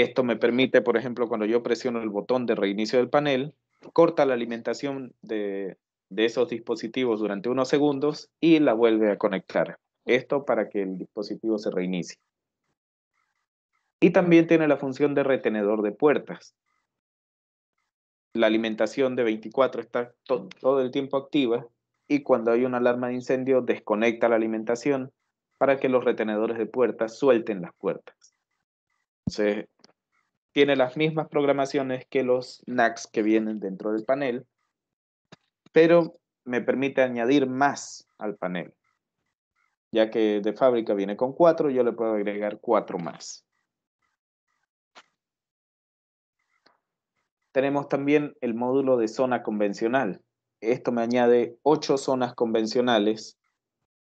Esto me permite, por ejemplo, cuando yo presiono el botón de reinicio del panel, corta la alimentación de, esos dispositivos durante unos segundos y la vuelve a conectar. Esto para que el dispositivo se reinicie. Y también tiene la función de retenedor de puertas. La alimentación de 24 está todo el tiempo activa y cuando hay una alarma de incendio desconecta la alimentación para que los retenedores de puertas suelten las puertas. Entonces, tiene las mismas programaciones que los NACs que vienen dentro del panel, pero me permite añadir más al panel. Ya que de fábrica viene con cuatro, yo le puedo agregar cuatro más. Tenemos también el módulo de zona convencional. Esto me añade ocho zonas convencionales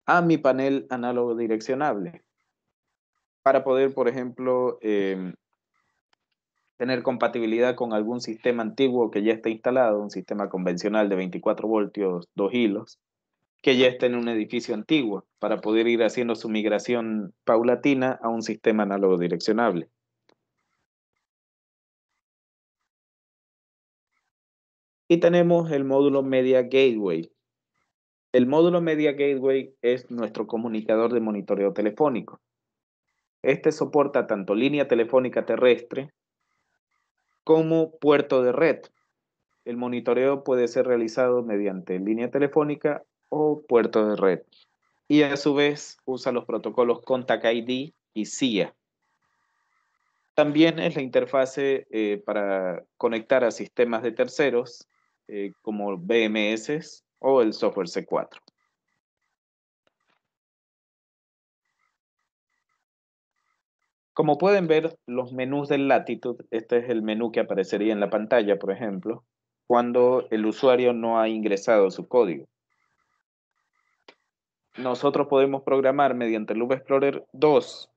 a mi panel análogo direccionable para poder, por ejemplo, em, tener compatibilidad con algún sistema antiguo que ya esté instalado, un sistema convencional de 24 voltios, dos hilos, que ya esté en un edificio antiguo, para poder ir haciendo su migración paulatina a un sistema análogo direccionable. Y tenemos el módulo Media Gateway. El módulo Media Gateway es nuestro comunicador de monitoreo telefónico. Este soporta tanto línea telefónica terrestre como puerto de red. El monitoreo puede ser realizado mediante línea telefónica o puerto de red. Y a su vez usa los protocolos Contact ID y Cia. También es la interfase eh, para conectar a sistemas de terceros eh, como BMS o el software C4. Como pueden ver, los menús del Latitude, este es el menú que aparecería en la pantalla, por ejemplo, cuando el usuario no ha ingresado su código. Nosotros podemos programar mediante Loop Explorer 2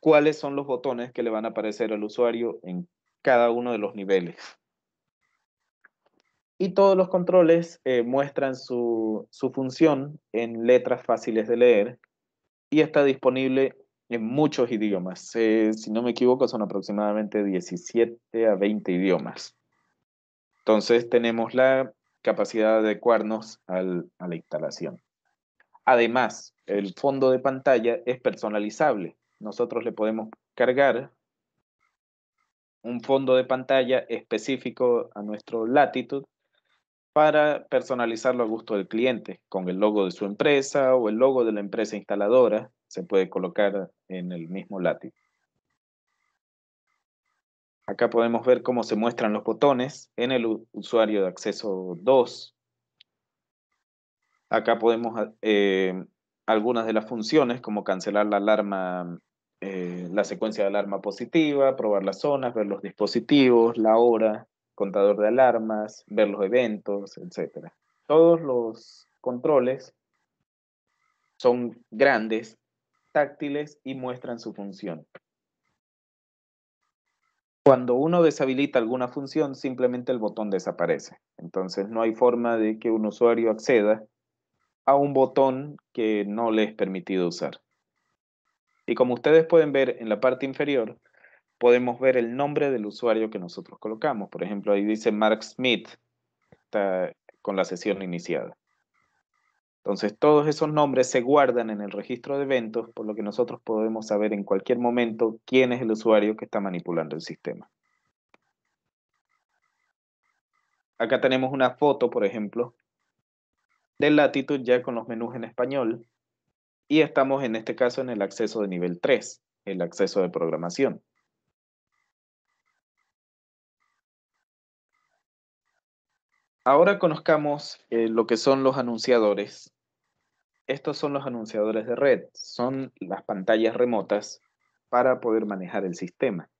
cuáles son los botones que le van a aparecer al usuario en cada uno de los niveles. Y todos los controles eh, muestran su, su función en letras fáciles de leer y está disponible en muchos idiomas. Eh, si no me equivoco, son aproximadamente 17 a 20 idiomas. Entonces tenemos la capacidad de adecuarnos a la instalación. Además, el fondo de pantalla es personalizable. Nosotros le podemos cargar un fondo de pantalla específico a nuestro latitud para personalizarlo a gusto del cliente, con el logo de su empresa o el logo de la empresa instaladora, se puede colocar en el mismo látigo. Acá podemos ver cómo se muestran los botones en el usuario de acceso 2. Acá podemos ah, eh, algunas de las funciones, como cancelar la alarma, eh, la secuencia de alarma positiva, probar las zonas, ver los dispositivos, la hora, contador de alarmas, ver los eventos, etc. Todos los controles son grandes táctiles y muestran su función. Cuando uno deshabilita alguna función, simplemente el botón desaparece. Entonces no hay forma de que un usuario acceda a un botón que no le es permitido usar. Y como ustedes pueden ver en la parte inferior, podemos ver el nombre del usuario que nosotros colocamos. Por ejemplo, ahí dice Mark Smith con la sesión iniciada. Entonces, todos esos nombres se guardan en el registro de eventos, por lo que nosotros podemos saber en cualquier momento quién es el usuario que está manipulando el sistema. Acá tenemos una foto, por ejemplo, de latitud ya con los menús en español y estamos en este caso en el acceso de nivel 3, el acceso de programación. Ahora conozcamos eh, lo que son los anunciadores estos son los anunciadores de red, son las pantallas remotas para poder manejar el sistema.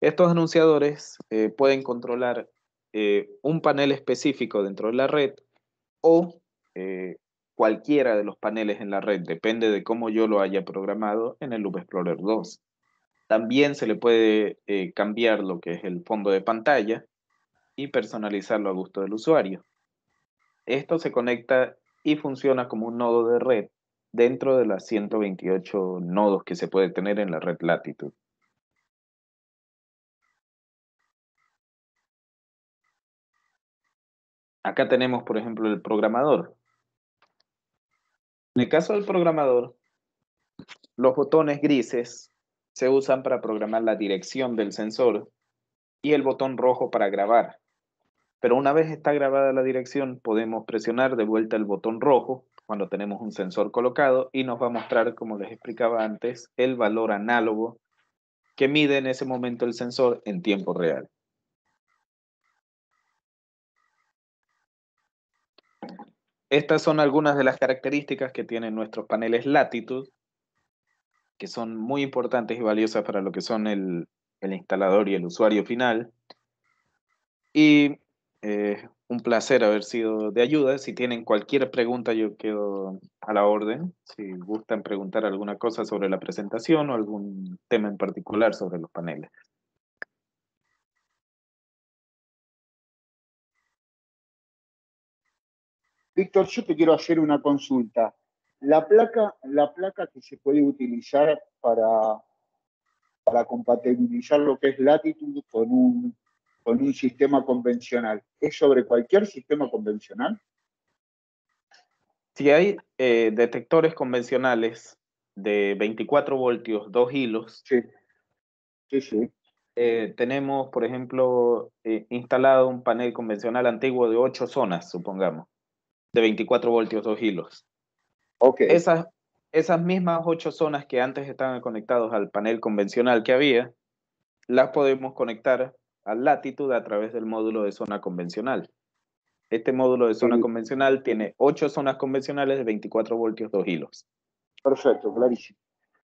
Estos anunciadores eh, pueden controlar eh, un panel específico dentro de la red o eh, cualquiera de los paneles en la red, depende de cómo yo lo haya programado en el Loop Explorer 2. También se le puede cambiar lo que es el fondo de pantalla y personalizarlo a gusto del usuario. Esto se conecta y funciona como un nodo de red dentro de las 128 nodos que se puede tener en la red Latitude. Acá tenemos, por ejemplo, el programador. En el caso del programador, los botones grises se usan para programar la dirección del sensor y el botón rojo para grabar. Pero una vez está grabada la dirección, podemos presionar de vuelta el botón rojo cuando tenemos un sensor colocado y nos va a mostrar, como les explicaba antes, el valor análogo que mide en ese momento el sensor en tiempo real. Estas son algunas de las características que tienen nuestros paneles latitud, que son muy importantes y valiosas para lo que son el, el instalador y el usuario final. Y eh, un placer haber sido de ayuda. Si tienen cualquier pregunta, yo quedo a la orden. Si gustan preguntar alguna cosa sobre la presentación o algún tema en particular sobre los paneles. Víctor, yo te quiero hacer una consulta. La placa, la placa que se puede utilizar para, para compatibilizar lo que es latitud con un con un sistema convencional, ¿es sobre cualquier sistema convencional? Si hay eh, detectores convencionales de 24 voltios, dos hilos, eh, tenemos, por ejemplo, eh, instalado un panel convencional antiguo de ocho zonas, supongamos, de 24 voltios, dos hilos. Okay. Esas, esas mismas ocho zonas que antes estaban conectadas al panel convencional que había, las podemos conectar a latitud a través del módulo de zona convencional. Este módulo de zona convencional tiene ocho zonas convencionales de 24 voltios, dos hilos. Perfecto, clarísimo.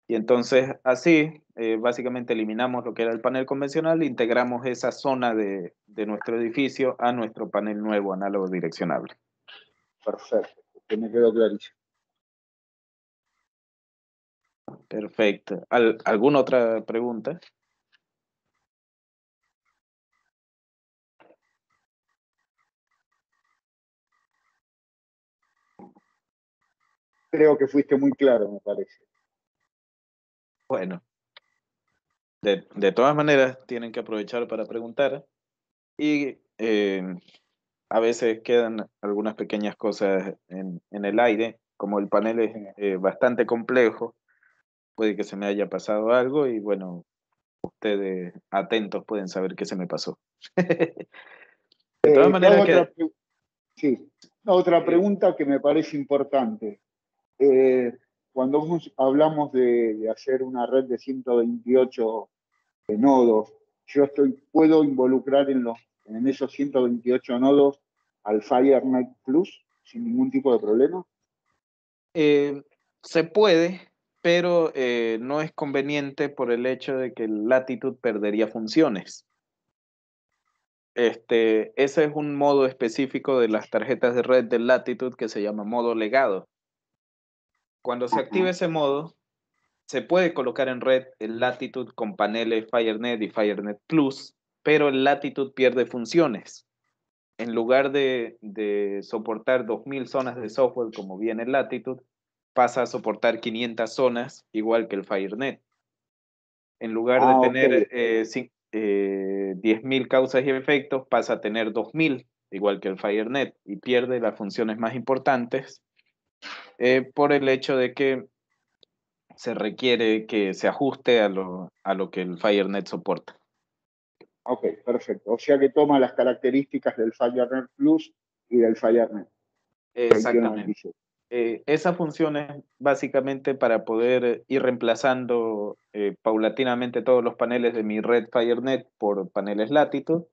Y entonces así, eh, básicamente eliminamos lo que era el panel convencional, e integramos esa zona de, nuestro edificio a nuestro panel nuevo análogo direccionable. Perfecto, me quedó clarísimo. Perfecto. ¿Alguna otra pregunta? creo que fuiste muy claro, me parece. Bueno, de, todas maneras tienen que aprovechar para preguntar y eh, a veces quedan algunas pequeñas cosas en, en el aire, como el panel es eh, bastante complejo, puede que se me haya pasado algo y bueno, ustedes atentos pueden saber qué se me pasó. de todas eh, maneras... Sí, otra pregunta que me parece importante. Eh, cuando hablamos de, hacer una red de 128 eh, nodos, yo estoy, puedo involucrar en, los, en esos 128 nodos al FireNet Plus sin ningún tipo de problema. Eh, se puede, pero no es conveniente por el hecho de que Latitude perdería funciones. Este, ese es un modo específico de las tarjetas de red de Latitude que se llama modo legado. Cuando se active ese modo, se puede colocar en red el Latitude con paneles FireNet y FireNet Plus, pero el Latitude pierde funciones. En lugar de, de soportar 2.000 zonas de software como viene el Latitude, pasa a soportar 500 zonas, igual que el FireNet. En lugar de ah, tener eh, 10.000 eh, causas y efectos, pasa a tener 2.000, igual que el FireNet, y pierde las funciones más importantes eh, por el hecho de que se requiere que se ajuste a lo, a lo que el FireNet soporta. Ok, perfecto. O sea que toma las características del FireNet Plus y del FireNet. Exactamente. Eh, esa función es básicamente para poder ir reemplazando eh, paulatinamente todos los paneles de mi red FireNet por paneles Latitude.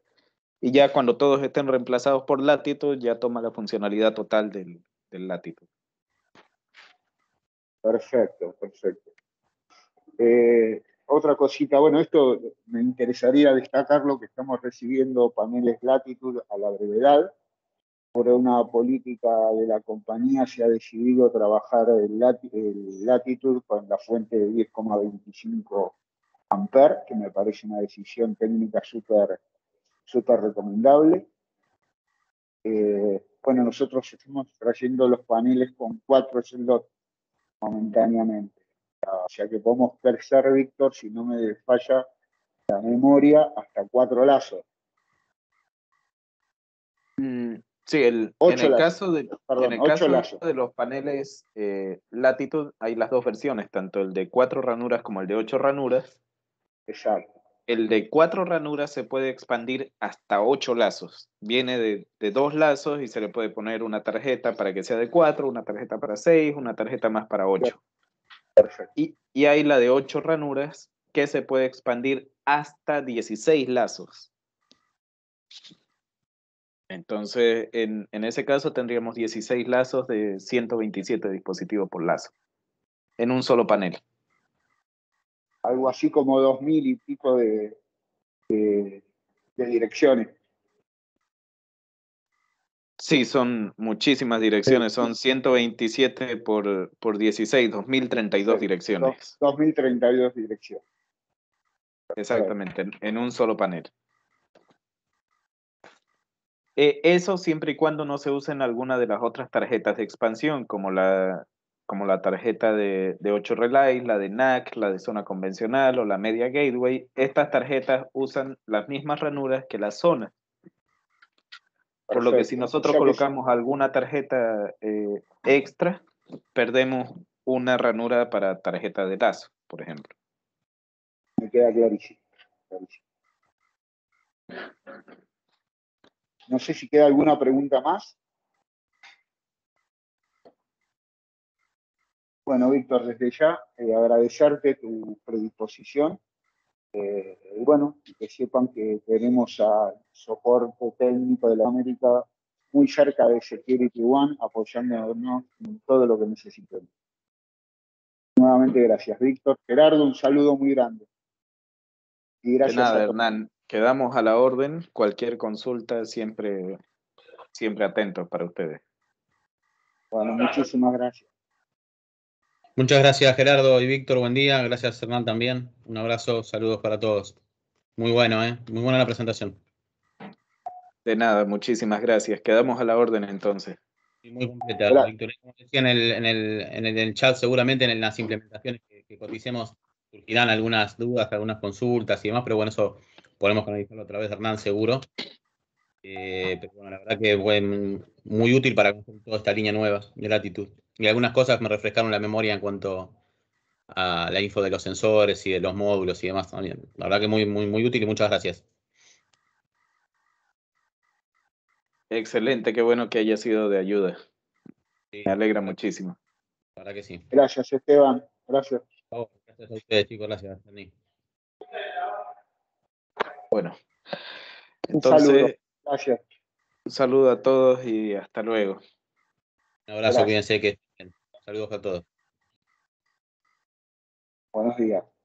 Y ya cuando todos estén reemplazados por Latitude, ya toma la funcionalidad total del, del Perfecto, perfecto. Eh, otra cosita, bueno, esto me interesaría destacarlo, que estamos recibiendo paneles latitud a la brevedad. Por una política de la compañía se ha decidido trabajar el, latitud con la fuente de 10,25 amperes que me parece una decisión técnica súper súper recomendable. Eh, bueno, nosotros estamos trayendo los paneles con cuatro momentáneamente. O sea que podemos crecer, Víctor, si no me falla la memoria, hasta cuatro lazos. Mm, sí, en el caso, de, de los paneles eh, latitud hay las dos versiones, tanto el de cuatro ranuras como el de ocho ranuras. Exacto el de cuatro ranuras se puede expandir hasta ocho lazos. Viene de, dos lazos y se le puede poner una tarjeta para que sea de cuatro, una tarjeta para seis, una tarjeta más para ocho. Y, hay la de ocho ranuras que se puede expandir hasta 16 lazos. Entonces, en, en ese caso tendríamos 16 lazos de 127 dispositivos por lazo en un solo panel algo así como 2.000 y pico de, de, direcciones. Sí, son muchísimas direcciones, son 127 por, por 16, 2032 direcciones. 2032 direcciones. Exactamente, en un solo panel. Eh, eso siempre y cuando no se usen alguna de las otras tarjetas de expansión, como la como la tarjeta de, de 8 Relays, la de NAC, la de zona convencional o la media gateway, estas tarjetas usan las mismas ranuras que la zona. Por lo que si nosotros colocamos alguna tarjeta eh, extra, perdemos una ranura para tarjeta de lazo, por ejemplo. Me queda clarísimo. No sé si queda alguna pregunta más. Bueno, Víctor, desde ya eh, agradecerte tu predisposición. Eh, y bueno, que sepan que tenemos al soporte técnico de la América muy cerca de Security One, apoyándonos en todo lo que necesitemos. Nuevamente, gracias, Víctor. Gerardo, un saludo muy grande. gracias. De nada, Hernán. Quedamos a la orden. Cualquier consulta, siempre, siempre atentos para ustedes. Bueno, muchísimas gracias. Muchas gracias Gerardo y Víctor, buen día. Gracias Hernán también. Un abrazo, saludos para todos. Muy bueno, ¿eh? muy buena la presentación. De nada, muchísimas gracias. Quedamos a la orden entonces. Muy completa, Víctor. Como decía en el, chat, seguramente en las implementaciones que, que, surgirán algunas dudas, algunas consultas y demás, pero bueno, eso podemos canalizarlo otra vez Hernán seguro. Eh, pero bueno, la verdad que fue muy útil para conocer toda esta línea nueva de latitud y algunas cosas me refrescaron la memoria en cuanto a la info de los sensores y de los módulos y demás también. La verdad que muy, muy, muy útil y muchas gracias. Excelente, qué bueno que haya sido de ayuda. Me alegra muchísimo. La verdad que sí. Gracias, Esteban. Gracias. Oh, gracias a ustedes, chicos. Gracias, Dani. Bueno. Entonces, un saludo. Gracias. Un saludo a todos y hasta luego. Un abrazo, cuídense que Saludos a todos. Buenos días.